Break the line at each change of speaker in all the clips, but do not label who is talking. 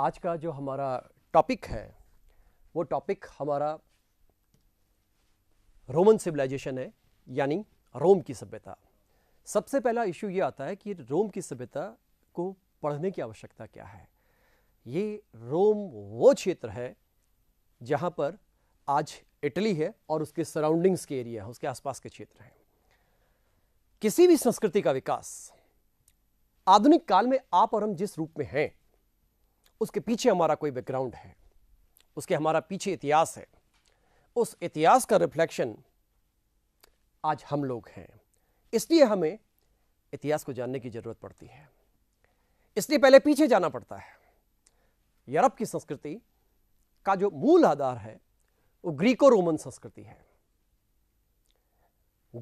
आज का जो हमारा टॉपिक है वो टॉपिक हमारा रोमन सिविलाइजेशन है यानी रोम की सभ्यता सबसे पहला इशू ये आता है कि रोम की सभ्यता को पढ़ने की आवश्यकता क्या है ये रोम वो क्षेत्र है जहाँ पर आज इटली है और उसके सराउंडिंग्स के एरिया है उसके आसपास के क्षेत्र हैं किसी भी संस्कृति का विकास आधुनिक काल में आप और हम जिस रूप में हैं उसके पीछे हमारा कोई बैकग्राउंड है उसके हमारा पीछे इतिहास है उस इतिहास का रिफ्लेक्शन आज हम लोग हैं इसलिए हमें इतिहास को जानने की ज़रूरत पड़ती है इसलिए पहले पीछे जाना पड़ता है यूरोप की संस्कृति का जो मूल आधार है वो ग्रीको रोमन संस्कृति है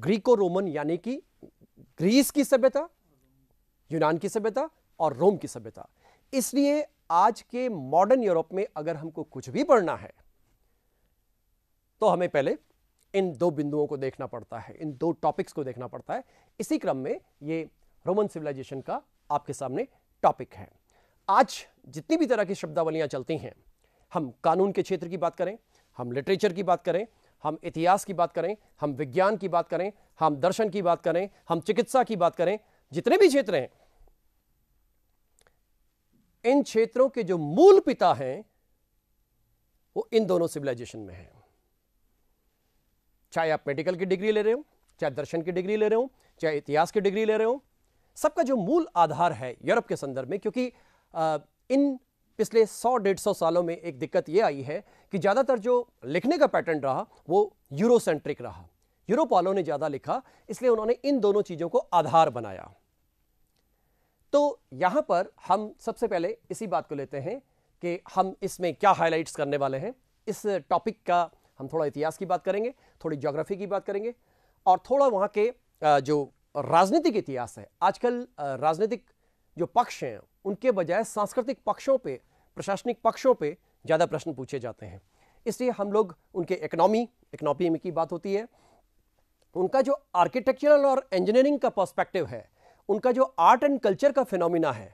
ग्रीको रोमन यानी कि ग्रीस की सभ्यता यूनान की सभ्यता और रोम की सभ्यता इसलिए आज के मॉडर्न यूरोप में अगर हमको कुछ भी पढ़ना है तो हमें पहले इन दो बिंदुओं को देखना पड़ता है इन दो टॉपिक्स को देखना पड़ता है इसी क्रम में ये रोमन सिविलाइजेशन का आपके सामने टॉपिक है आज जितनी भी तरह की शब्दावलियां चलती हैं हम कानून के क्षेत्र की बात करें हम लिटरेचर की बात करें हम इतिहास की बात करें हम विज्ञान की बात करें हम दर्शन की बात करें हम चिकित्सा की बात करें जितने भी क्षेत्र हैं इन क्षेत्रों के जो मूल पिता हैं वो इन दोनों सिविलाइजेशन में हैं चाहे आप मेडिकल की डिग्री ले रहे हो चाहे दर्शन की डिग्री ले रहे हो चाहे इतिहास की डिग्री ले रहे हो सबका जो मूल आधार है यूरोप के संदर्भ में क्योंकि आ, इन पिछले 100 डेढ़ सौ सालों में एक दिक्कत ये आई है कि ज़्यादातर जो लिखने का पैटर्न रहा वो यूरोसेंट्रिक रहा यूरोप वालों ने ज़्यादा लिखा इसलिए उन्होंने इन दोनों चीज़ों को आधार बनाया तो यहाँ पर हम सबसे पहले इसी बात को लेते हैं कि हम इसमें क्या हाईलाइट्स करने वाले हैं इस टॉपिक का हम थोड़ा इतिहास की बात करेंगे थोड़ी जोग्राफी की बात करेंगे और थोड़ा वहाँ के जो राजनीतिक इतिहास है आजकल राजनीतिक जो पक्ष हैं उनके बजाय सांस्कृतिक पक्षों पे प्रशासनिक पक्षों पे ज़्यादा प्रश्न पूछे जाते हैं इसलिए हम लोग उनके इकनॉमी इकनॉमी की बात होती है उनका जो आर्किटेक्चरल और इंजीनियरिंग का पर्सपेक्टिव है उनका जो आर्ट एंड कल्चर का फिनोमिना है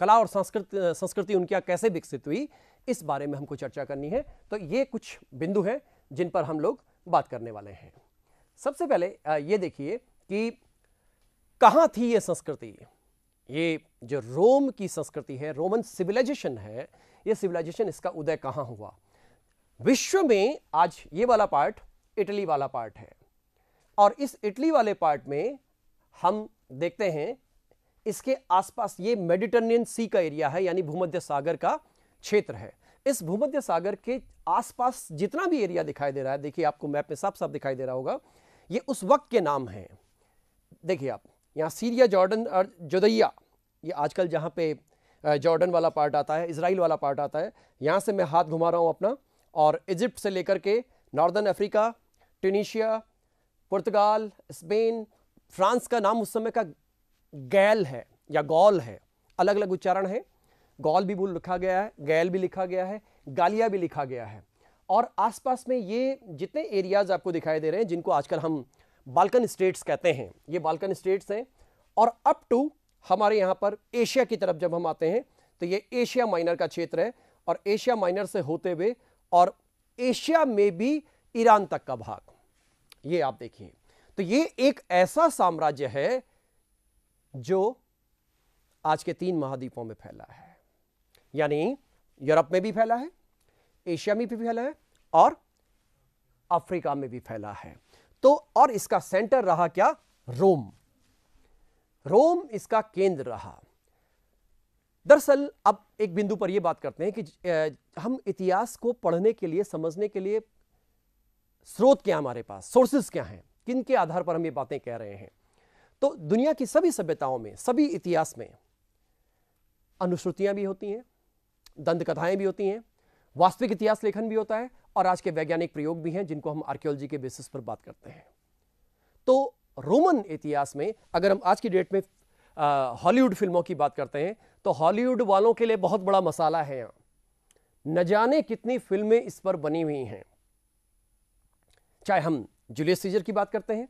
कला और संस्कृति संस्कृति उनकी कैसे विकसित हुई इस बारे में हमको चर्चा करनी है तो ये कुछ बिंदु हैं जिन पर हम लोग बात करने वाले हैं सबसे पहले ये देखिए कि कहाँ थी ये संस्कृति ये जो रोम की संस्कृति है रोमन सिविलाइजेशन है ये सिविलाइजेशन इसका उदय कहाँ हुआ विश्व में आज ये वाला पार्ट इटली वाला पार्ट है और इस इटली वाले पार्ट में हम देखते हैं इसके आसपास ये मेडिटरेनियन सी का एरिया है यानी भूमध्य सागर का क्षेत्र है इस भूमध्य सागर के आसपास जितना भी एरिया दिखाई दे रहा है देखिए आपको मैप में साफ साफ दिखाई दे रहा होगा ये उस वक्त के नाम हैं देखिए आप यहाँ सीरिया जॉर्डन और जोदैया ये आजकल जहाँ पे जॉर्डन वाला पार्ट आता है इसराइल वाला पार्ट आता है यहाँ से मैं हाथ घुमा रहा हूँ अपना और इजिप्ट से लेकर के northern Africa Tunisia Portugal Spain France का नाम उस समय का गैल है या गौल है अलग अलग उच्चारण है गौल भी बोल लिखा गया है गैल भी लिखा गया है गालिया भी लिखा गया है और आसपास में ये जितने एरियाज आपको दिखाई दे रहे हैं जिनको आजकल हम बाल्कन स्टेट्स कहते हैं ये बाल्कन स्टेट्स हैं और अप टू हमारे यहाँ पर एशिया की तरफ जब हम आते हैं तो ये एशिया माइनर का क्षेत्र है और एशिया माइनर से होते हुए और एशिया में भी ईरान तक का भाग ये आप देखिए तो ये एक ऐसा साम्राज्य है जो आज के तीन महाद्वीपों में फैला है यानी यूरोप में भी फैला है एशिया में भी फैला है और अफ्रीका में भी फैला है तो और इसका सेंटर रहा क्या रोम रोम इसका केंद्र रहा दरअसल अब एक बिंदु पर यह बात करते हैं कि हम इतिहास को पढ़ने के लिए समझने के लिए स्रोत क्या हमारे पास सोर्सेस क्या हैं किन के आधार पर हम ये बातें कह रहे हैं तो दुनिया की सभी सभ्यताओं में सभी इतिहास में अनुश्रुतियां भी होती हैं दंत कथाएं भी होती हैं वास्तविक इतिहास लेखन भी होता है और आज के वैज्ञानिक प्रयोग भी हैं जिनको हम आर्कियोलॉजी के बेसिस पर बात करते हैं तो रोमन इतिहास में अगर हम आज की डेट में हॉलीवुड फिल्मों की बात करते हैं तो हॉलीवुड वालों के लिए बहुत बड़ा मसाला है यहाँ न जाने कितनी फिल्में इस पर बनी हुई हैं चाहे हम जूलियस सीजर की बात करते हैं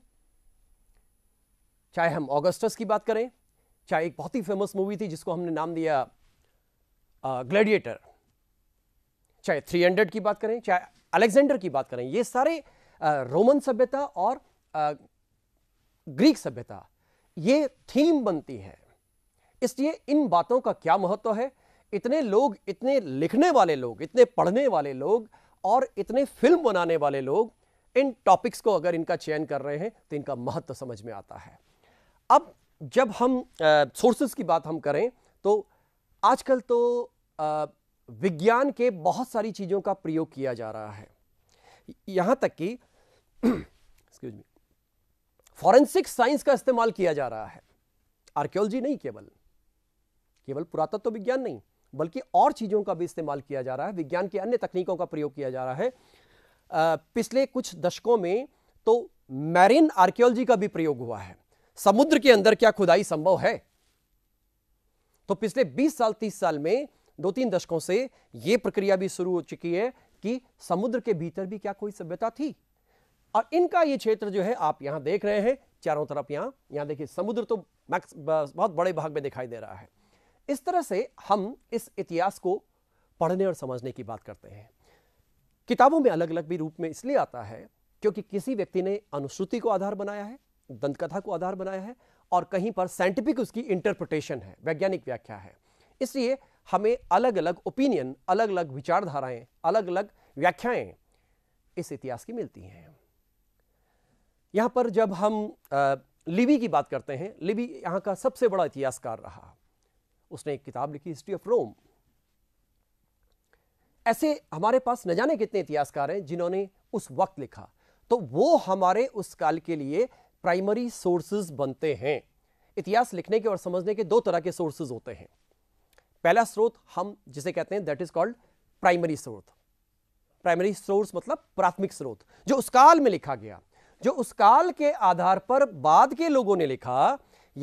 चाहे हम ऑगस्टस की बात करें चाहे एक बहुत ही फेमस मूवी थी जिसको हमने नाम दिया ग्लैडिएटर चाहे थ्री हंड्रेड की बात करें चाहे अलेक्जेंडर की बात करें ये सारे रोमन सभ्यता और आ, ग्रीक सभ्यता ये थीम बनती है इसलिए इन बातों का क्या महत्व है इतने लोग इतने लिखने वाले लोग इतने पढ़ने वाले लोग और इतने फिल्म बनाने वाले लोग इन टॉपिक्स को अगर इनका चयन कर रहे हैं तो इनका महत्व समझ में आता है अब जब हम सोर्सेज की बात हम करें तो आजकल तो आ, विज्ञान के बहुत सारी चीज़ों का प्रयोग किया जा रहा है यहाँ तक कि एक्सक्यूज मी फॉरेंसिक साइंस का इस्तेमाल किया जा रहा है आर्कियोलॉजी नहीं केवल केवल पुरातत्व तो विज्ञान नहीं बल्कि और चीज़ों का भी इस्तेमाल किया जा रहा है विज्ञान की अन्य तकनीकों का प्रयोग किया जा रहा है पिछले कुछ दशकों में तो मैरिन आर्कियोलॉजी का भी प्रयोग हुआ है समुद्र के अंदर क्या खुदाई संभव है तो पिछले 20 साल 30 साल में दो तीन दशकों से यह प्रक्रिया भी शुरू हो चुकी है कि समुद्र के भीतर भी क्या कोई सभ्यता थी और इनका ये क्षेत्र जो है आप यहां देख रहे हैं चारों तरफ यहां यहां देखिए समुद्र तो मैक्स बहुत बड़े भाग में दिखाई दे रहा है इस तरह से हम इस इतिहास को पढ़ने और समझने की बात करते हैं किताबों में अलग अलग भी रूप में इसलिए आता है क्योंकि किसी व्यक्ति ने अनुश्रुति को आधार बनाया है दंतकथा को आधार बनाया है और कहीं पर साइंटिफिक उसकी इंटरप्रिटेशन है वैज्ञानिक व्याख्या है इसलिए हमें अलग अलग ओपिनियन अलग अलग विचारधाराएं अलग अलग व्याख्याएं इस इतिहास की मिलती हैं यहां पर जब हम लिबी लिवी की बात करते हैं लिवी यहाँ का सबसे बड़ा इतिहासकार रहा उसने एक किताब लिखी हिस्ट्री ऑफ रोम ऐसे हमारे पास न जाने कितने इतिहासकार हैं जिन्होंने उस वक्त लिखा तो वो हमारे उस काल के लिए प्राइमरी सोर्सेज बनते हैं इतिहास लिखने के और समझने के दो तरह के सोर्सेज होते हैं पहला स्रोत हम जिसे कहते हैं दैट इज कॉल्ड प्राइमरी स्रोत प्राइमरी सोर्स मतलब प्राथमिक स्रोत जो उस काल में लिखा गया जो उस काल के आधार पर बाद के लोगों ने लिखा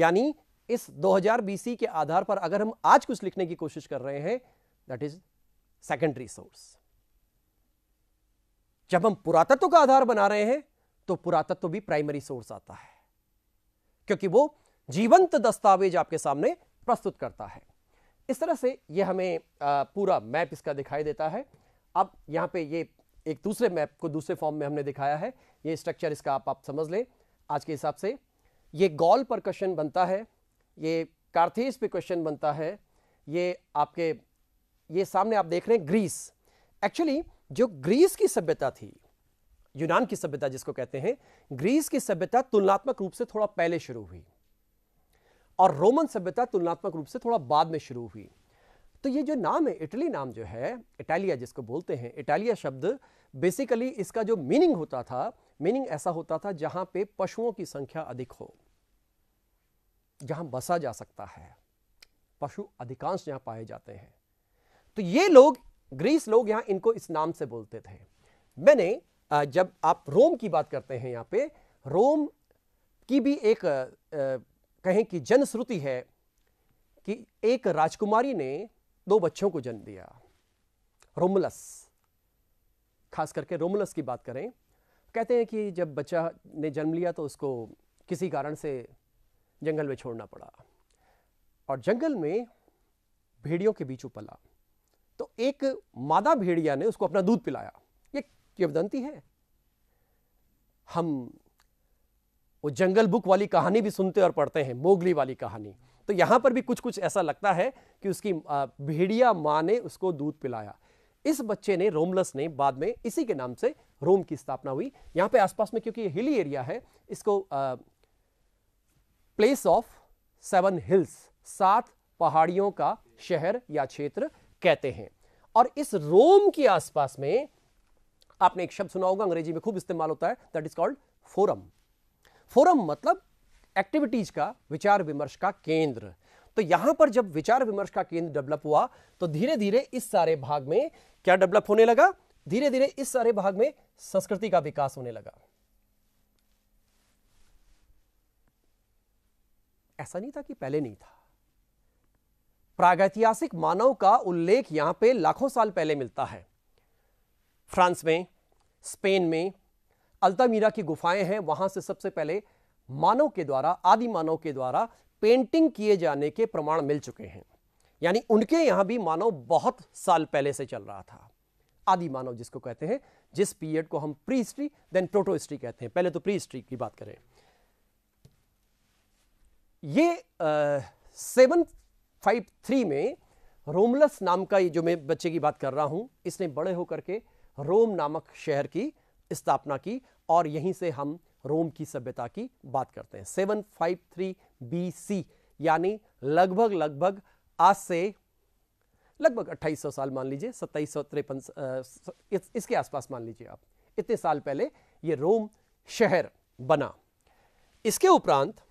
यानी इस 2000 बीसी के आधार पर अगर हम आज कुछ लिखने की कोशिश कर रहे हैं दैट इज सेकेंडरी सोर्स जब हम पुरातत्व का आधार बना रहे हैं तो पुरातत्व भी प्राइमरी सोर्स आता है क्योंकि वो जीवंत दस्तावेज आपके सामने प्रस्तुत करता है इस तरह से ये हमें पूरा मैप इसका दिखाई देता है अब यहाँ पे ये एक दूसरे मैप को दूसरे फॉर्म में हमने दिखाया है ये स्ट्रक्चर इसका आप आप समझ लें आज के हिसाब से ये गॉल पर क्वेश्चन बनता है ये कार्थेज पे क्वेश्चन बनता है ये आपके ये सामने आप देख रहे हैं ग्रीस एक्चुअली जो ग्रीस की सभ्यता थी यूनान की सभ्यता जिसको कहते हैं ग्रीस की सभ्यता तुलनात्मक रूप से थोड़ा पहले शुरू हुई और रोमन सभ्यता तुलनात्मक रूप से थोड़ा बाद में शुरू हुई तो ये जो नाम है इटली नाम जो है इटालिया जिसको बोलते हैं इटालिया शब्द बेसिकली इसका जो मीनिंग होता था मीनिंग ऐसा होता था जहां पे पशुओं की संख्या अधिक हो जहां बसा जा सकता है पशु अधिकांश जहां पाए जाते हैं तो ये लोग ग्रीस लोग यहाँ इनको इस नाम से बोलते थे मैंने जब आप रोम की बात करते हैं यहाँ पे रोम की भी एक कहें कि जनश्रुति है कि एक राजकुमारी ने दो बच्चों को जन्म दिया रोमलस खास करके रोमलस की बात करें कहते हैं कि जब बच्चा ने जन्म लिया तो उसको किसी कारण से जंगल में छोड़ना पड़ा और जंगल में भेड़ियों के बीच उपला तो एक मादा भेड़िया ने उसको अपना दूध पिलाया ये किवदंती है हम वो जंगल बुक वाली कहानी भी सुनते और पढ़ते हैं मोगली वाली कहानी तो यहाँ पर भी कुछ कुछ ऐसा लगता है कि उसकी भेड़िया माँ ने उसको दूध पिलाया इस बच्चे ने रोमलस ने बाद में इसी के नाम से रोम की स्थापना हुई यहाँ पे आसपास में क्योंकि ये हिली एरिया है इसको प्लेस ऑफ सेवन हिल्स सात पहाड़ियों का शहर या क्षेत्र कहते हैं और इस रोम के आसपास में आपने एक शब्द सुना होगा अंग्रेजी में खूब इस्तेमाल होता है that is called forum forum मतलब एक्टिविटीज का विचार विमर्श का केंद्र तो यहां पर जब विचार विमर्श का केंद्र डेवलप हुआ तो धीरे धीरे इस सारे भाग में क्या डेवलप होने लगा धीरे धीरे इस सारे भाग में संस्कृति का विकास होने लगा ऐसा नहीं था कि पहले नहीं था प्रागैतिहासिक मानव का उल्लेख यहां पे लाखों साल पहले मिलता है फ्रांस में स्पेन में अल्तामीरा की गुफाएं हैं वहां से सबसे पहले मानव के द्वारा आदि मानव के द्वारा पेंटिंग किए जाने के प्रमाण मिल चुके हैं यानी उनके यहां भी मानव बहुत साल पहले से चल रहा था आदि मानव जिसको कहते हैं जिस पीरियड को हम prehistory then protohistory कहते हैं पहले तो प्री हिस्ट्री की बात करें ये सेवन फाइव थ्री में रोमलस नाम का ये जो मैं बच्चे की बात कर रहा हूँ इसने बड़े होकर के रोम नामक शहर की स्थापना की और यहीं से हम रोम की सभ्यता की बात करते हैं seven five three B C यानी लगभग लगभग आज से लगभग 2800 साल मान लीजिए सत्ताईस सौ तिरपन इसके आसपास मान लीजिए आप इतने साल पहले ये रोम शहर बना इसके उपरांत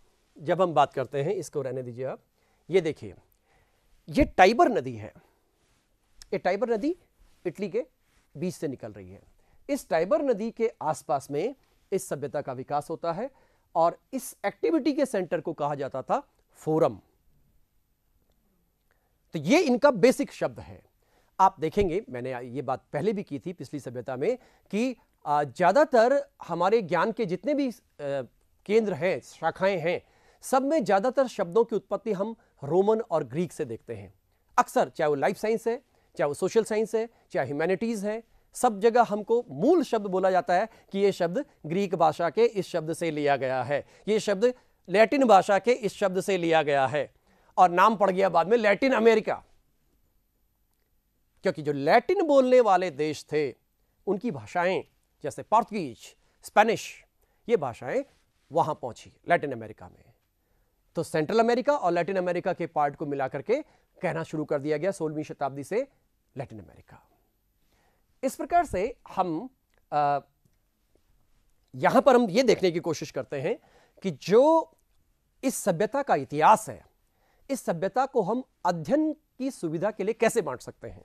जब हम बात करते हैं इसको रहने दीजिए आप ये देखिए ये टाइबर नदी है ये टाइबर नदी इटली के बीच से निकल रही है इस टाइबर नदी के आसपास में इस सभ्यता का विकास होता है और इस एक्टिविटी के सेंटर को कहा जाता था फोरम तो ये इनका बेसिक शब्द है आप देखेंगे मैंने ये बात पहले भी की थी पिछली सभ्यता में कि ज़्यादातर हमारे ज्ञान के जितने भी केंद्र हैं शाखाएं हैं सब में ज़्यादातर शब्दों की उत्पत्ति हम रोमन और ग्रीक से देखते हैं अक्सर चाहे वो लाइफ साइंस है चाहे वो सोशल साइंस है चाहे ह्यूमैनिटीज़ है सब जगह हमको मूल शब्द बोला जाता है कि ये शब्द ग्रीक भाषा के इस शब्द से लिया गया है ये शब्द लैटिन भाषा के इस शब्द से लिया गया है और नाम पड़ गया बाद में लैटिन अमेरिका क्योंकि जो लैटिन बोलने वाले देश थे उनकी भाषाएं जैसे पोर्तुगीज स्पेनिश ये भाषाएं वहां पहुंची लैटिन अमेरिका में तो सेंट्रल अमेरिका और लैटिन अमेरिका के पार्ट को मिलाकर के कहना शुरू कर दिया गया सोलहवीं शताब्दी से लैटिन अमेरिका इस प्रकार से हम आ, यहां पर हम ये देखने की कोशिश करते हैं कि जो इस सभ्यता का इतिहास है इस सभ्यता को हम अध्ययन की सुविधा के लिए कैसे बांट सकते हैं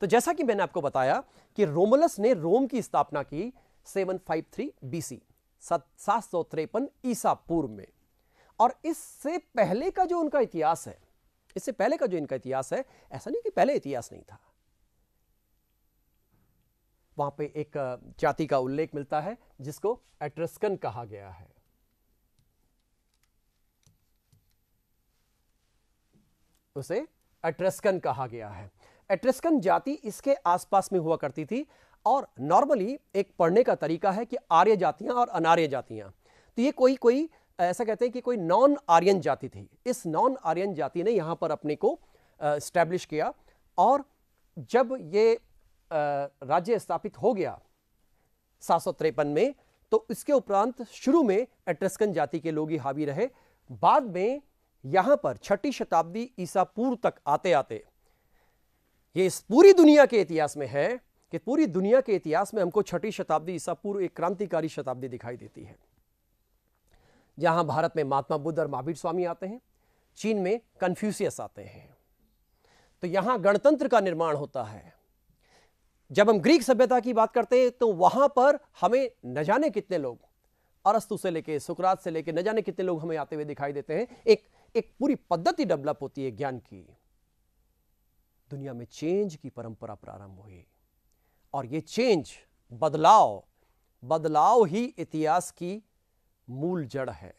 तो जैसा कि मैंने आपको बताया कि रोमलस ने रोम की स्थापना की 753 बीसी सात सौ त्रेपन ईसा पूर्व में और इससे पहले का जो उनका इतिहास है इससे पहले का जो इनका इतिहास है ऐसा नहीं कि पहले इतिहास नहीं था वहां पे एक जाति का उल्लेख मिलता है जिसको एट्रस्कन कहा गया है उसे एट्रस्कन कहा गया है एट्रस्कन जाति इसके आसपास में हुआ करती थी और नॉर्मली एक पढ़ने का तरीका है कि आर्य जातियां और अनार्य जातियां तो ये कोई कोई ऐसा कहते हैं कि कोई नॉन आर्यन जाति थी इस नॉन आर्यन जाति ने यहाँ पर अपने को इस्टेब्लिश किया और जब ये राज्य स्थापित हो गया सात में तो इसके उपरांत शुरू में एट्रस्कन जाति के लोग ही हावी रहे बाद में यहां पर छठी शताब्दी ईसा पूर्व तक आते आते ये इस पूरी दुनिया के इतिहास में है कि पूरी दुनिया के इतिहास में हमको छठी शताब्दी ईसा पूर्व एक क्रांतिकारी शताब्दी दिखाई देती है जहां भारत में महात्मा बुद्ध और महावीर स्वामी आते हैं चीन में कन्फ्यूसियस आते हैं तो यहां गणतंत्र का निर्माण होता है जब हम ग्रीक सभ्यता की बात करते हैं तो वहां पर हमें न जाने कितने लोग अरस्तु से लेके सुकरात से लेके न जाने कितने लोग हमें आते हुए दिखाई देते हैं एक एक पूरी पद्धति डेवलप होती है ज्ञान की दुनिया में चेंज की परंपरा प्रारंभ हुई और ये चेंज बदलाव बदलाव ही इतिहास की मूल जड़ है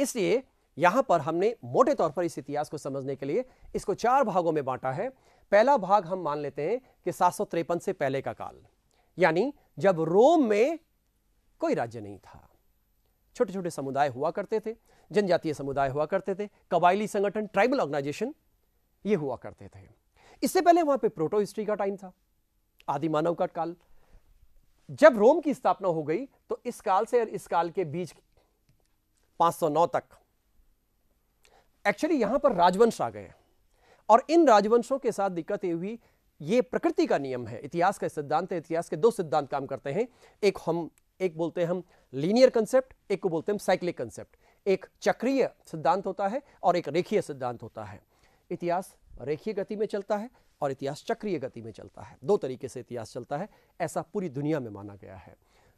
इसलिए यहां पर हमने मोटे तौर पर इस इतिहास को समझने के लिए इसको चार भागों में बांटा है पहला भाग हम मान लेते हैं कि सात से पहले का काल यानी जब रोम में कोई राज्य नहीं था छोटे छोटे समुदाय हुआ करते थे जनजातीय समुदाय हुआ करते थे कबायली संगठन ट्राइबल ऑर्गेनाइजेशन ये हुआ करते थे इससे पहले वहां पे प्रोटो हिस्ट्री का टाइम था आदि मानव का काल जब रोम की स्थापना हो गई तो इस काल से और इस काल के बीच 509 तक एक्चुअली यहां पर राजवंश आ गए और इन राजवंशों के साथ दिक्कत ये हुई ये प्रकृति का नियम है इतिहास का सिद्धांत है इतिहास के दो सिद्धांत काम करते हैं एक हम एक बोलते हैं हम लीनियर कंसेप्ट एक को बोलते हैं हम साइक्लिक कंसेप्ट एक चक्रीय सिद्धांत होता है और एक रेखीय सिद्धांत होता है इतिहास रेखीय गति में चलता है और इतिहास चक्रीय गति में चलता है दो तरीके से इतिहास चलता है ऐसा पूरी दुनिया में माना गया है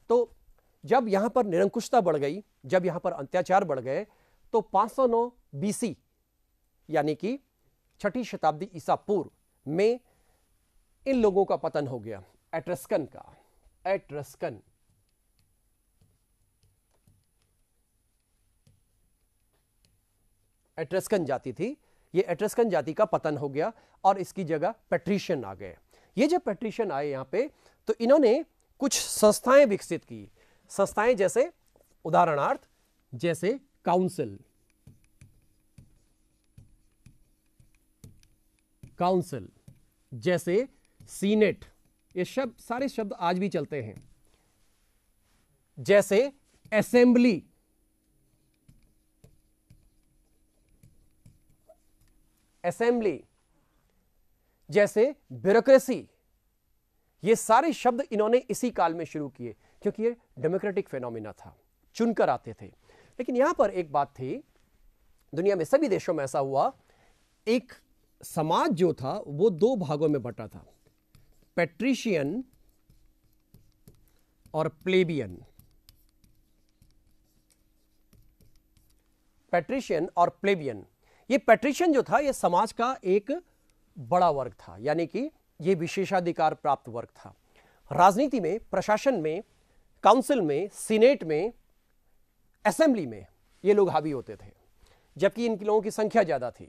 तो जब यहाँ पर निरंकुशता बढ़ गई जब यहाँ पर अत्याचार बढ़ गए तो 509 बीसी यानी कि छठी शताब्दी ईसा पूर्व में इन लोगों का पतन हो गया एट्रस्कन का एट्रस्कन एट्रस्कन जाती थी ये एट्रस्कन जाति का पतन हो गया और इसकी जगह पेट्रिशियन आ गए ये जब पेट्रिशियन आए यहाँ पे तो इन्होंने कुछ संस्थाएं विकसित की संस्थाएं जैसे उदाहरणार्थ जैसे काउंसिल काउंसिल जैसे सीनेट ये शब्द सारे शब्द आज भी चलते हैं जैसे असेंबली असेंबली जैसे ब्यूरोक्रेसी ये सारे शब्द इन्होंने इसी काल में शुरू किए क्योंकि ये डेमोक्रेटिक फेनोमिना था चुनकर आते थे लेकिन यहां पर एक बात थी दुनिया में सभी देशों में ऐसा हुआ एक समाज जो था वो दो भागों में बटा था पेट्रिशियन और प्लेबियन पेट्रिशियन और प्लेबियन ये पेट्रिशन जो था ये समाज का एक बड़ा वर्ग था यानी कि ये विशेषाधिकार प्राप्त वर्ग था राजनीति में प्रशासन में काउंसिल में सीनेट में असेंबली में ये लोग हावी होते थे जबकि इन लोगों की संख्या ज़्यादा थी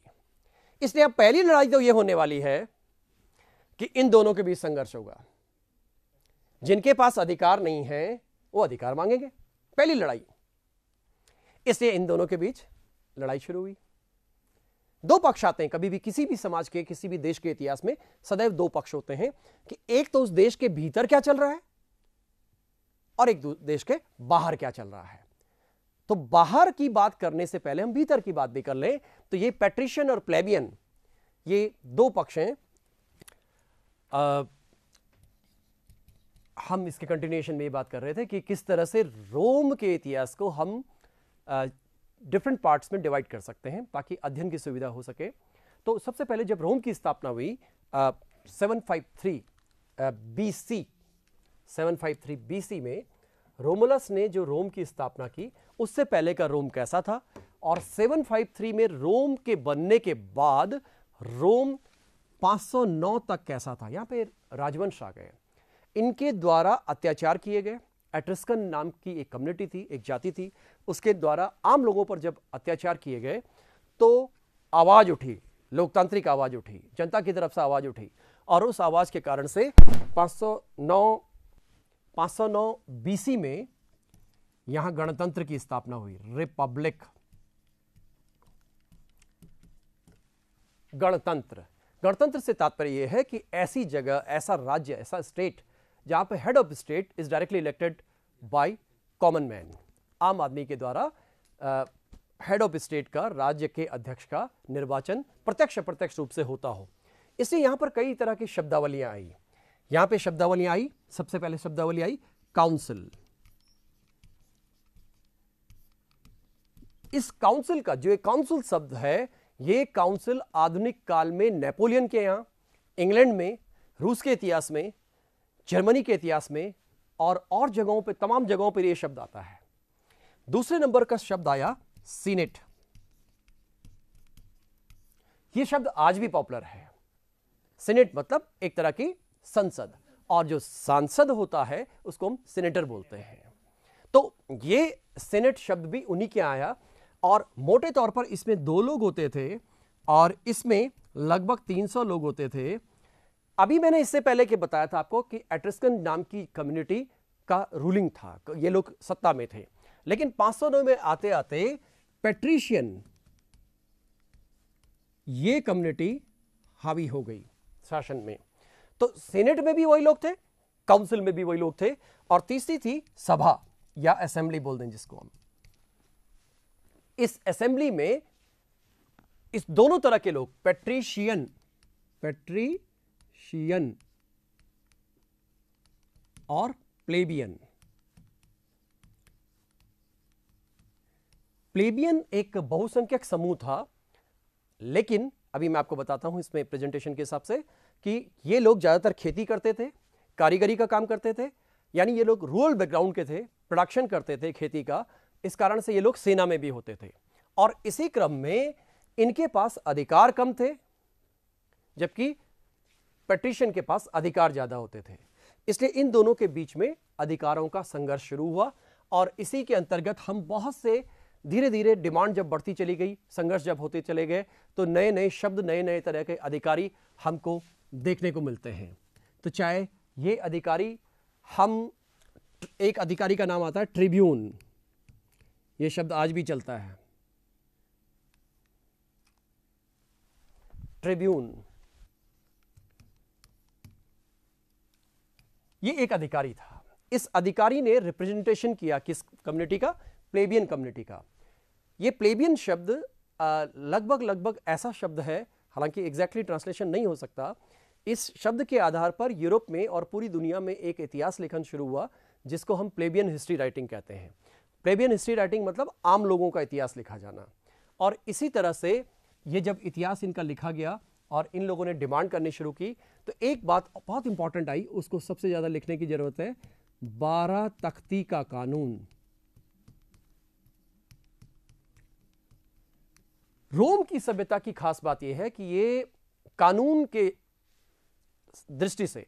इसलिए अब पहली लड़ाई तो ये होने वाली है कि इन दोनों के बीच संघर्ष होगा जिनके पास अधिकार नहीं है वो अधिकार मांगेंगे पहली लड़ाई इसलिए इन दोनों के बीच लड़ाई शुरू हुई दो पक्ष आते हैं कभी भी किसी भी समाज के किसी भी देश के इतिहास में सदैव दो पक्ष होते हैं कि एक तो उस देश के भीतर क्या चल रहा है और एक देश के बाहर क्या चल रहा है तो बाहर की बात करने से पहले हम भीतर की बात भी कर लें तो ये पेट्रिशियन और प्लेबियन ये दो पक्ष हैं हम इसके कंटिन्यूएशन में ये बात कर रहे थे कि किस तरह से रोम के इतिहास को हम डिफरेंट पार्ट्स में डिवाइड कर सकते हैं ताकि अध्ययन की सुविधा हो सके तो सबसे पहले जब रोम की स्थापना हुई seven five three B C seven five three B C में रोमुलस ने जो रोम की स्थापना की उससे पहले का रोम कैसा था और सेवन फाइव थ्री में रोम के बनने के बाद रोम 509 तक कैसा था यहाँ पे राजवंश आ गए इनके द्वारा अत्याचार किए गए एट्रिस्कन नाम की एक कम्युनिटी थी एक जाति थी उसके द्वारा आम लोगों पर जब अत्याचार किए गए तो आवाज़ उठी लोकतांत्रिक आवाज़ उठी जनता की तरफ से आवाज़ उठी और उस आवाज़ के कारण से 509 509 बीसी में यहां गणतंत्र की स्थापना हुई रिपब्लिक गणतंत्र गणतंत्र से तात्पर्य यह है कि ऐसी जगह ऐसा राज्य ऐसा स्टेट जहां पर head of state is directly elected by common man आम आदमी के द्वारा हेड ऑफ स्टेट का राज्य के अध्यक्ष का निर्वाचन प्रत्यक्ष प्रत्यक्ष रूप से होता हो इसलिए यहां पर कई तरह की शब्दावलियां आई यहां पे शब्दावलियां आई सबसे पहले शब्दावली आई काउंसिल इस काउंसिल का जो एक काउंसिल शब्द है यह काउंसिल आधुनिक काल में नेपोलियन के यहां इंग्लैंड में रूस के इतिहास में जर्मनी के इतिहास में और और जगहों पे तमाम जगहों पर यह शब्द आता है दूसरे नंबर का शब्द आया सीनेट यह शब्द आज भी पॉपुलर है सीनेट मतलब एक तरह की संसद और जो सांसद होता है उसको हम सीनेटर बोलते हैं तो ये सीनेट शब्द भी उन्हीं के आया और मोटे तौर पर इसमें दो लोग होते थे और इसमें लगभग 300 लोग होते थे अभी मैंने इससे पहले के बताया था आपको कि एट्रिस्कन नाम की कम्युनिटी का रूलिंग था ये लोग सत्ता में थे लेकिन 509 में आते आते पेट्रीशियन ये कम्युनिटी हावी हो गई शासन में तो सेनेट में भी वही लोग थे काउंसिल में भी वही लोग थे और तीसरी थी सभा या असेंबली बोल दें जिसको हम इस असेंबली में इस दोनों तरह के लोग पेट्रीशियन पेट्री शियन और प्लेबियन प्लेबियन एक बहुसंख्यक समूह था लेकिन अभी मैं आपको बताता हूं इसमें प्रेजेंटेशन के हिसाब से कि ये लोग ज़्यादातर खेती करते थे कारीगरी का काम करते थे यानी ये लोग रूरल बैकग्राउंड के थे प्रोडक्शन करते थे खेती का इस कारण से ये लोग सेना में भी होते थे और इसी क्रम में इनके पास अधिकार कम थे जबकि पेट्रिशियन के पास अधिकार ज़्यादा होते थे इसलिए इन दोनों के बीच में अधिकारों का संघर्ष शुरू हुआ और इसी के अंतर्गत हम बहुत से धीरे धीरे डिमांड जब बढ़ती चली गई संघर्ष जब होते चले गए तो नए नए शब्द नए नए तरह के अधिकारी हमको देखने को मिलते हैं तो चाहे ये अधिकारी हम एक अधिकारी का नाम आता है ट्रिब्यून ये शब्द आज भी चलता है ट्रिब्यून ये एक अधिकारी था इस अधिकारी ने रिप्रेजेंटेशन किया किस कम्युनिटी का प्लेबियन कम्युनिटी का ये प्लेबियन शब्द लगभग लगभग ऐसा शब्द है हालांकि एग्जैक्टली ट्रांसलेशन नहीं हो सकता इस शब्द के आधार पर यूरोप में और पूरी दुनिया में एक इतिहास लेखन शुरू हुआ जिसको हम प्लेबियन हिस्ट्री राइटिंग कहते हैं प्लेबियन हिस्ट्री राइटिंग मतलब आम लोगों का इतिहास लिखा जाना और इसी तरह से ये जब इतिहास इनका लिखा गया और इन लोगों ने डिमांड करनी शुरू की तो एक बात बहुत इंपॉर्टेंट आई उसको सबसे ज़्यादा लिखने की ज़रूरत है बारह तख्ती का कानून रोम की सभ्यता की खास बात यह है कि ये कानून के दृष्टि से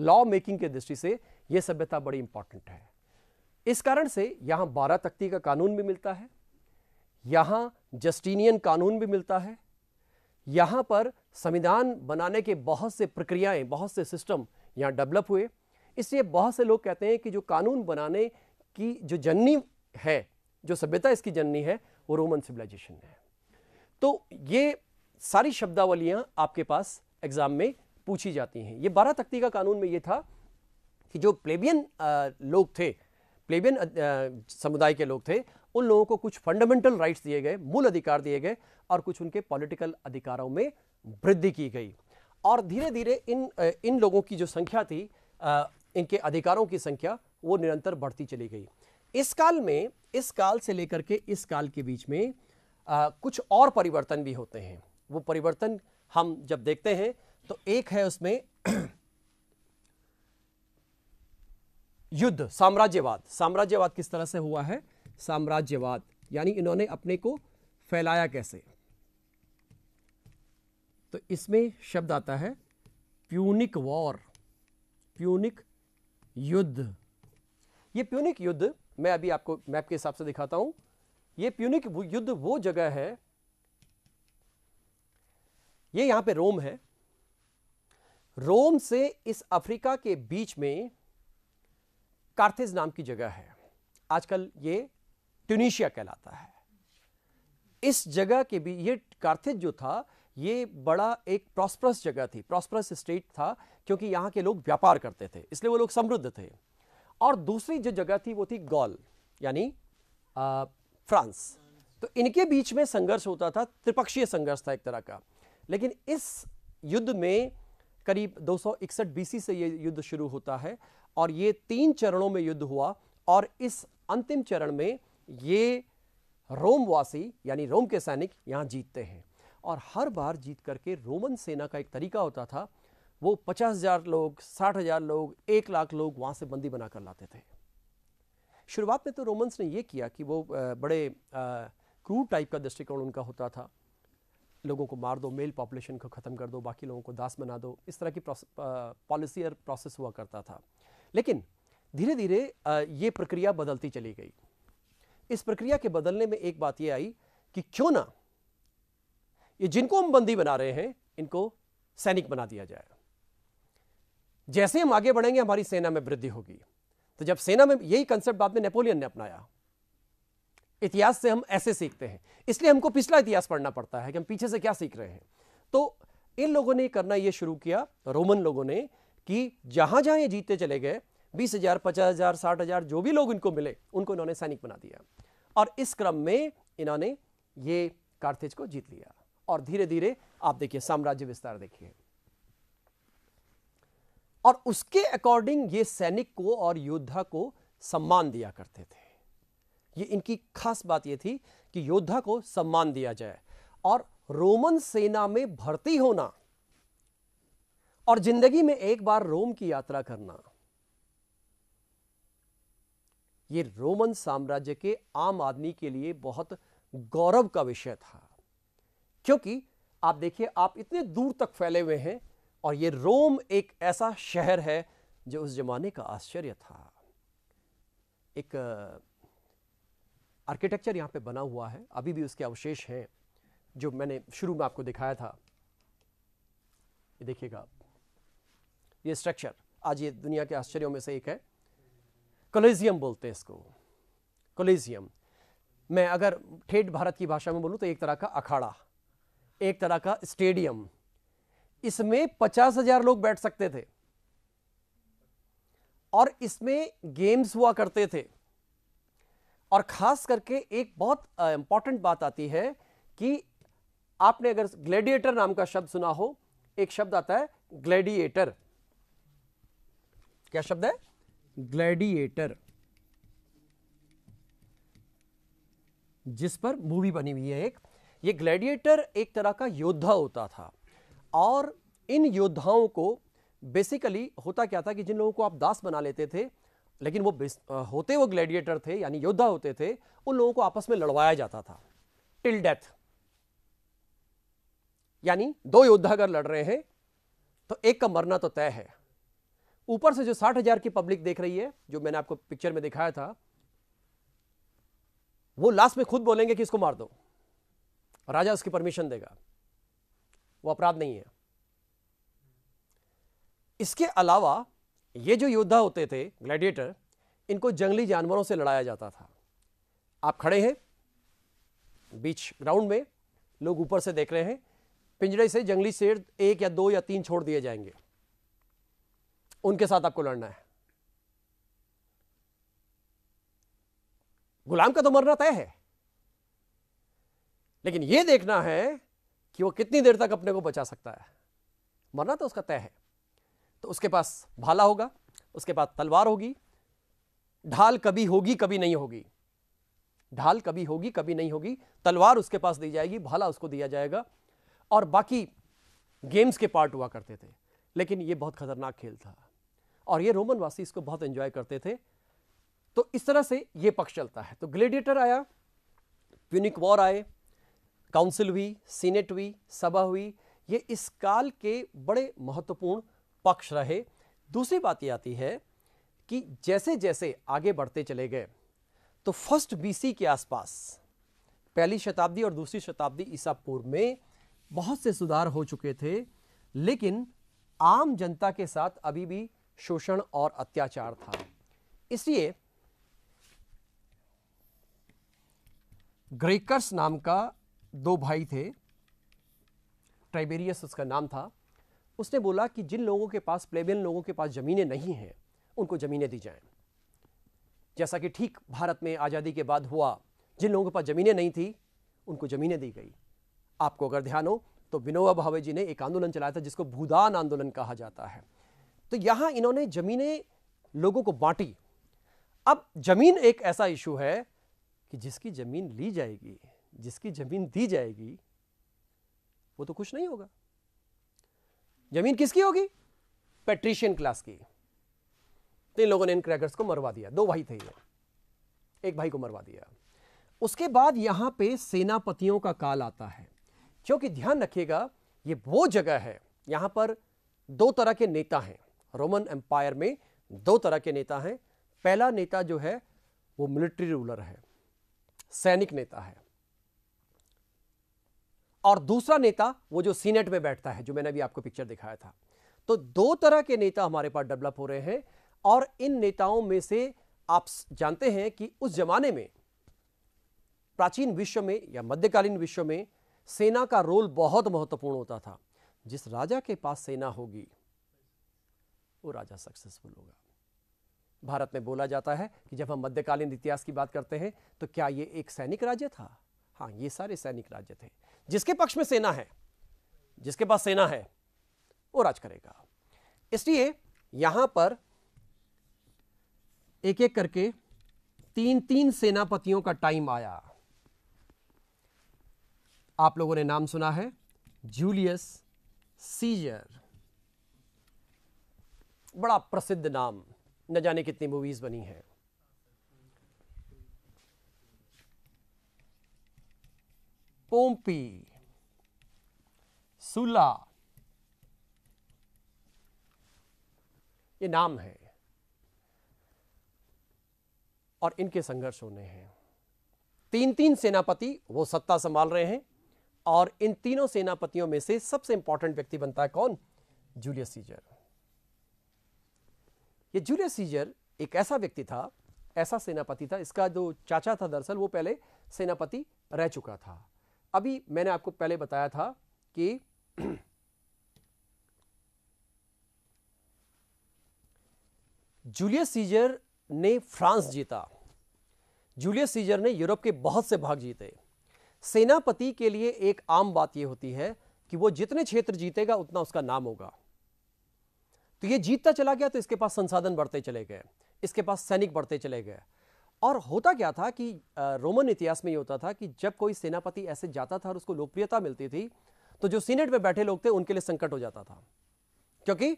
लॉ मेकिंग के दृष्टि से यह सभ्यता बड़ी इंपॉर्टेंट है इस कारण से यहां बारह तख्ती का कानून भी मिलता है यहां जस्टिनियन कानून भी मिलता है यहाँ पर संविधान बनाने के बहुत से प्रक्रियाएं बहुत से सिस्टम यहाँ डेवलप हुए इसलिए बहुत से लोग कहते हैं कि जो कानून बनाने की जो जननी है जो सभ्यता इसकी जननी है वो रोमन सिविलाइजेशन है तो ये सारी शब्दावलियाँ आपके पास एग्ज़ाम में पूछी जाती हैं ये बारह तख्ती का कानून में ये था कि जो प्लेबियन लोग थे प्लेबियन समुदाय के लोग थे उन लोगों को कुछ फंडामेंटल राइट्स दिए गए मूल अधिकार दिए गए और कुछ उनके पॉलिटिकल अधिकारों में वृद्धि की गई और धीरे धीरे इन इन लोगों की जो संख्या थी इनके अधिकारों की संख्या वो निरंतर बढ़ती चली गई इस काल में इस काल से लेकर के इस काल के बीच में आ, कुछ और परिवर्तन भी होते हैं वो परिवर्तन हम जब देखते हैं तो एक है उसमें युद्ध साम्राज्यवाद साम्राज्यवाद किस तरह से हुआ है साम्राज्यवाद यानी इन्होंने अपने को फैलाया कैसे तो इसमें शब्द आता है प्यूनिक वॉर प्यूनिक युद्ध ये प्यूनिक युद्ध मैं अभी आपको मैप के हिसाब से दिखाता हूं ये प्यूनिक युद्ध वो जगह है ये यहां पे रोम है रोम से इस अफ्रीका के बीच में कार्थेज नाम की जगह है आजकल ये ट्यूनिशिया कहलाता है इस जगह के भी ये कार्थिज जो था ये बड़ा एक प्रॉस्परस जगह थी प्रॉस्परस स्टेट था क्योंकि यहाँ के लोग व्यापार करते थे इसलिए वो लोग समृद्ध थे और दूसरी जो जगह थी वो थी गॉल यानी फ्रांस तो इनके बीच में संघर्ष होता था त्रिपक्षीय संघर्ष था एक तरह का लेकिन इस युद्ध में करीब 261 बीसी से ये युद्ध शुरू होता है और ये तीन चरणों में युद्ध हुआ और इस अंतिम चरण में ये रोमवासी यानी रोम के सैनिक यहाँ जीतते हैं और हर बार जीत करके रोमन सेना का एक तरीका होता था वो पचास हजार लोग साठ हजार लोग एक लाख लोग वहाँ से बंदी बनाकर लाते थे शुरुआत में तो रोमन्स ने ये किया कि वो बड़े क्रूड टाइप का दृष्टिकोण उनका होता था लोगों को मार दो मेल पॉपुलेशन को ख़त्म कर दो बाकी लोगों को दास बना दो इस तरह की पॉलिसी और प्रोसेस हुआ करता था लेकिन धीरे धीरे ये प्रक्रिया बदलती चली गई इस प्रक्रिया के बदलने में एक बात यह आई कि क्यों ना ये जिनको हम बंदी बना रहे हैं इनको सैनिक बना दिया जाए जैसे हम आगे बढ़ेंगे हमारी सेना में वृद्धि होगी तो जब सेना में यही कंसेप्ट बाद में नेपोलियन ने अपनाया इतिहास से हम ऐसे सीखते हैं इसलिए हमको पिछला इतिहास पढ़ना पड़ता है कि हम पीछे से क्या सीख रहे हैं तो इन लोगों ने करना यह शुरू किया रोमन लोगों ने कि जहां जहां ये जीतते चले गए बीस हजार पचास हजार साठ हजार जो भी लोग इनको मिले उनको इन्होंने सैनिक बना दिया और इस क्रम में इन्होंने ये कार्थेज को जीत लिया और धीरे धीरे आप देखिए साम्राज्य विस्तार देखिए और उसके अकॉर्डिंग ये सैनिक को और योद्धा को सम्मान दिया करते थे ये इनकी खास बात यह थी कि योद्धा को सम्मान दिया जाए और रोमन सेना में भर्ती होना और जिंदगी में एक बार रोम की यात्रा करना ये रोमन साम्राज्य के आम आदमी के लिए बहुत गौरव का विषय था क्योंकि आप देखिए आप इतने दूर तक फैले हुए हैं और ये रोम एक ऐसा शहर है जो उस जमाने का आश्चर्य था एक आर्किटेक्चर यहाँ पे बना हुआ है अभी भी उसके अवशेष हैं जो मैंने शुरू में आपको दिखाया था ये देखिएगा ये स्ट्रक्चर आज ये दुनिया के आश्चर्यों में से एक है कोलेजियम बोलते हैं इसको कोलेजियम मैं अगर ठेठ भारत की भाषा में बोलूँ तो एक तरह का अखाड़ा एक तरह का स्टेडियम इसमें पचास हजार लोग बैठ सकते थे और इसमें गेम्स हुआ करते थे और खास करके एक बहुत इंपॉर्टेंट बात आती है कि आपने अगर ग्लेडिएटर नाम का शब्द सुना हो एक शब्द आता है ग्लेडिएटर क्या शब्द है ग्लैडिएटर जिस पर मूवी बनी हुई है एक ये ग्लैडिएटर एक तरह का योद्धा होता था और इन योद्धाओं को बेसिकली होता क्या था कि जिन लोगों को आप दास बना लेते थे लेकिन वो होते वो ग्लैडिएटर थे यानी योद्धा होते थे उन लोगों को आपस में लड़वाया जाता था टिल डेथ यानी दो योद्धा अगर लड़ रहे हैं तो एक का मरना तो तय है ऊपर से जो साठ हजार की पब्लिक देख रही है जो मैंने आपको पिक्चर में दिखाया था वो लास्ट में खुद बोलेंगे कि इसको मार दो राजा उसकी परमिशन देगा वो अपराध नहीं है इसके अलावा ये जो योद्धा होते थे ग्लैडिएटर इनको जंगली जानवरों से लड़ाया जाता था आप खड़े हैं बीच ग्राउंड में लोग ऊपर से देख रहे हैं पिंजरे से जंगली शेर एक या दो या तीन छोड़ दिए जाएंगे उनके साथ आपको लड़ना है गुलाम का तो मरना तय है लेकिन यह देखना है कि वो कितनी देर तक अपने को बचा सकता है मरना तो उसका तय है तो उसके पास भाला होगा उसके पास तलवार होगी ढाल कभी होगी कभी नहीं होगी ढाल कभी होगी कभी नहीं होगी तलवार उसके पास दी जाएगी भाला उसको दिया जाएगा और बाकी गेम्स के पार्ट हुआ करते थे लेकिन यह बहुत खतरनाक खेल था और ये रोमन वासी इसको बहुत एंजॉय करते थे तो इस तरह से ये पक्ष चलता है तो ग्लेडिएटर आया प्यूनिक वॉर आए काउंसिल हुई सीनेट हुई सभा हुई ये इस काल के बड़े महत्वपूर्ण पक्ष रहे दूसरी बात ये आती है कि जैसे जैसे आगे बढ़ते चले गए तो फर्स्ट बीसी के आसपास पहली शताब्दी और दूसरी शताब्दी ईसा पूर्व में बहुत से सुधार हो चुके थे लेकिन आम जनता के साथ अभी भी शोषण और अत्याचार था इसलिए ग्रेकर्स नाम का दो भाई थे ट्राइबेरियस उसका नाम था उसने बोला कि जिन लोगों के पास प्लेबियन लोगों के पास ज़मीनें नहीं हैं उनको ज़मीनें दी जाएं जैसा कि ठीक भारत में आज़ादी के बाद हुआ जिन लोगों के पास ज़मीनें नहीं थी उनको ज़मीनें दी गई आपको अगर ध्यान हो तो विनोबा भावे जी ने एक आंदोलन चलाया था जिसको भूदान आंदोलन कहा जाता है तो यहां इन्होंने ज़मीनें लोगों को बांटी अब ज़मीन एक ऐसा इशू है कि जिसकी ज़मीन ली जाएगी जिसकी ज़मीन दी जाएगी वो तो खुश नहीं होगा ज़मीन किसकी होगी पेट्रिशियन क्लास की तो इन लोगों ने इन क्रैकर्स को मरवा दिया दो भाई थे ये एक भाई को मरवा दिया उसके बाद यहां पे सेनापतियों का काल आता है क्योंकि ध्यान रखिएगा ये वो जगह है यहां पर दो तरह के नेता हैं रोमन एम्पायर में दो तरह के नेता हैं पहला नेता जो है वो मिलिट्री रूलर है सैनिक नेता है और दूसरा नेता वो जो सीनेट में बैठता है जो मैंने अभी आपको पिक्चर दिखाया था तो दो तरह के नेता हमारे पास डेवलप हो रहे हैं और इन नेताओं में से आप जानते हैं कि उस जमाने में प्राचीन विश्व में या मध्यकालीन विश्व में सेना का रोल बहुत महत्वपूर्ण होता था जिस राजा के पास सेना होगी वो राजा सक्सेसफुल होगा भारत में बोला जाता है कि जब हम मध्यकालीन इतिहास की बात करते हैं तो क्या ये एक सैनिक राज्य था हाँ ये सारे सैनिक राज्य थे जिसके पक्ष में सेना है जिसके पास सेना है वो राज करेगा इसलिए यहां पर एक एक करके तीन तीन सेनापतियों का टाइम आया आप लोगों ने नाम सुना है जूलियस सीजर बड़ा प्रसिद्ध नाम न जाने कितनी मूवीज़ बनी हैं पोम्पी सुला ये नाम है और इनके संघर्ष होने हैं तीन तीन सेनापति वो सत्ता संभाल रहे हैं और इन तीनों सेनापतियों में से सबसे इंपॉर्टेंट व्यक्ति बनता है कौन जूलियस सीजर ये जूलियस सीजर एक ऐसा व्यक्ति था ऐसा सेनापति था इसका जो चाचा था दरअसल वो पहले सेनापति रह चुका था अभी मैंने आपको पहले बताया था कि जूलियस सीजर ने फ्रांस जीता जूलियस सीजर ने यूरोप के बहुत से भाग जीते सेनापति के लिए एक आम बात यह होती है कि वो जितने क्षेत्र जीतेगा उतना उसका नाम होगा तो ये जीतता चला गया तो इसके पास संसाधन बढ़ते चले गए इसके पास सैनिक बढ़ते चले गए और होता क्या था कि रोमन इतिहास में ये होता था कि जब कोई सेनापति ऐसे जाता था और उसको लोकप्रियता मिलती थी तो जो सीनेट में बैठे लोग थे उनके लिए संकट हो जाता था क्योंकि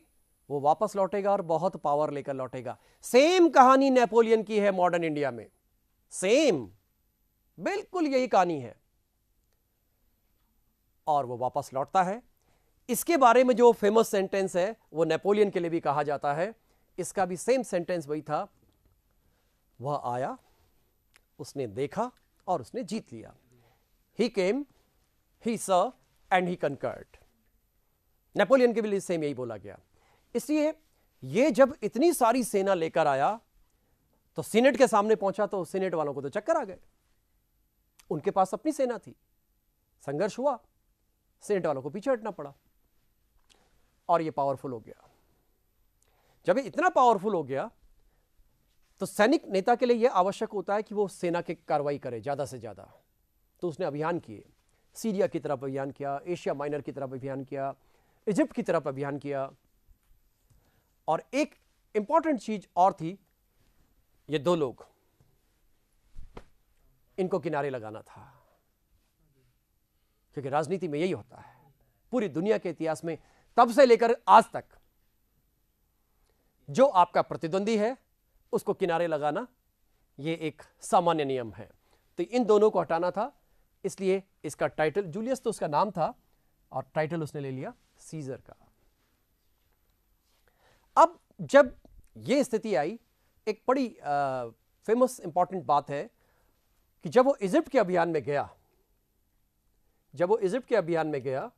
वो वापस लौटेगा और बहुत पावर लेकर लौटेगा सेम कहानी नेपोलियन की है मॉडर्न इंडिया में सेम बिल्कुल यही कहानी है और वो वापस लौटता है इसके बारे में जो फेमस सेंटेंस है वो नेपोलियन के लिए भी कहा जाता है इसका भी सेम सेंटेंस वही था वह आया उसने देखा और उसने जीत लिया ही केम ही स एंड ही कनकर्ट नेपोलियन के लिए सेम यही बोला गया इसलिए ये जब इतनी सारी सेना लेकर आया तो सीनेट के सामने पहुंचा तो सीनेट वालों को तो चक्कर आ गए उनके पास अपनी सेना थी संघर्ष हुआ सीनेट वालों को पीछे हटना पड़ा और ये पावरफुल हो गया जब ये इतना पावरफुल हो गया तो सैनिक नेता के लिए यह आवश्यक होता है कि वो सेना की कार्रवाई करे ज़्यादा से ज़्यादा तो उसने अभियान किए सीरिया की तरफ अभियान किया एशिया माइनर की तरफ अभियान किया इजिप्ट की तरफ अभियान किया और एक इंपॉर्टेंट चीज और थी ये दो लोग इनको किनारे लगाना था क्योंकि राजनीति में यही होता है पूरी दुनिया के इतिहास में तब से लेकर आज तक जो आपका प्रतिद्वंदी है उसको किनारे लगाना यह एक सामान्य नियम है तो इन दोनों को हटाना था इसलिए इसका टाइटल जूलियस तो उसका नाम था और टाइटल उसने ले लिया सीजर का अब जब यह स्थिति आई एक बड़ी फेमस इंपॉर्टेंट बात है कि जब वो इजिप्ट के अभियान में गया जब वो इजिप्ट के अभियान में गया